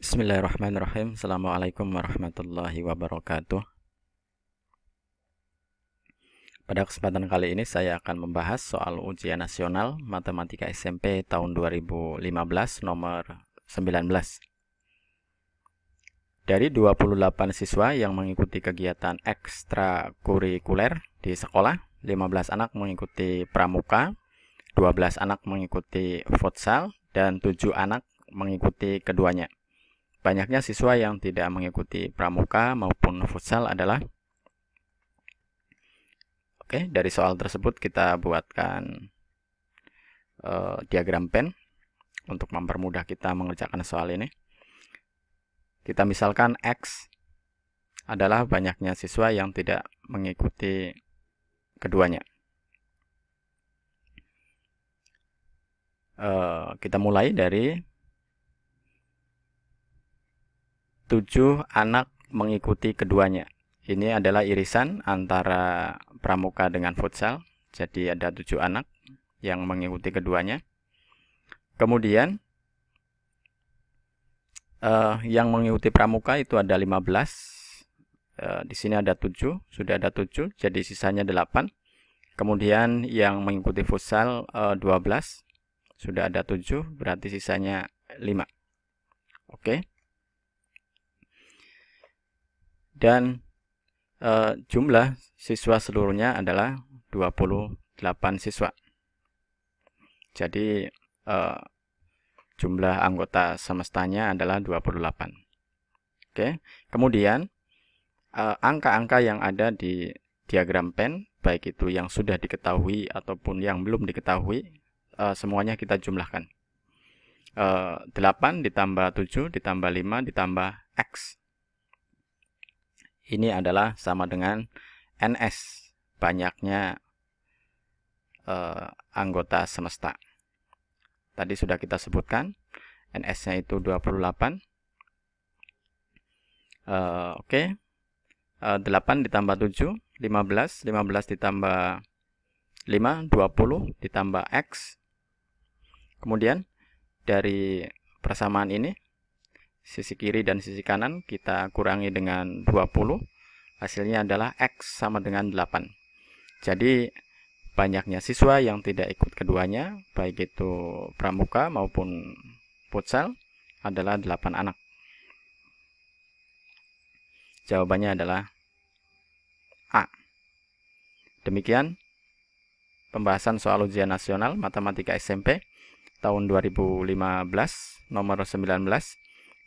Bismillahirrahmanirrahim. Assalamualaikum warahmatullahi wabarakatuh. Pada kesempatan kali ini saya akan membahas soal ujian nasional matematika SMP tahun 2015 nomor 19. Dari 28 siswa yang mengikuti kegiatan ekstrakurikuler di sekolah, 15 anak mengikuti pramuka, 12 anak mengikuti futsal, dan 7 anak mengikuti keduanya. Banyaknya siswa yang tidak mengikuti pramuka maupun futsal adalah Oke, dari soal tersebut kita buatkan uh, diagram pen untuk mempermudah kita mengerjakan soal ini. Kita misalkan X adalah banyaknya siswa yang tidak mengikuti keduanya. Uh, kita mulai dari tujuh anak mengikuti keduanya. Ini adalah irisan antara pramuka dengan futsal. Jadi ada tujuh anak yang mengikuti keduanya. Kemudian uh, yang mengikuti pramuka itu ada 15. Uh, eh, di sini ada 7, sudah ada 7, jadi sisanya 8. Kemudian yang mengikuti futsal uh, eh, 12, sudah ada 7, berarti sisanya 5. Oke. Okay dan e, jumlah siswa seluruhnya adalah 28 siswa. Jadi e, jumlah anggota semestanya adalah 28. Oke. Kemudian eh, angka-angka e, yang ada di diagram pen baik itu yang sudah diketahui ataupun yang belum diketahui semuanya kita jumlahkan. 8 ditambah 7 ditambah 5 ditambah X ini adalah sama dengan NS, banyaknya uh, anggota semesta. Tadi sudah kita sebutkan, NS-nya itu 28. Uh, eh, Oke, okay. uh, 8 ditambah 7, 15, 15 ditambah 5, 20 ditambah X. Kemudian dari persamaan ini, sisi kiri dan sisi kanan kita kurangi dengan 20 hasilnya adalah X sama dengan 8 jadi banyaknya siswa yang tidak ikut keduanya baik itu pramuka maupun futsal adalah 8 anak jawabannya adalah A demikian pembahasan soal ujian nasional matematika SMP tahun 2015 nomor 19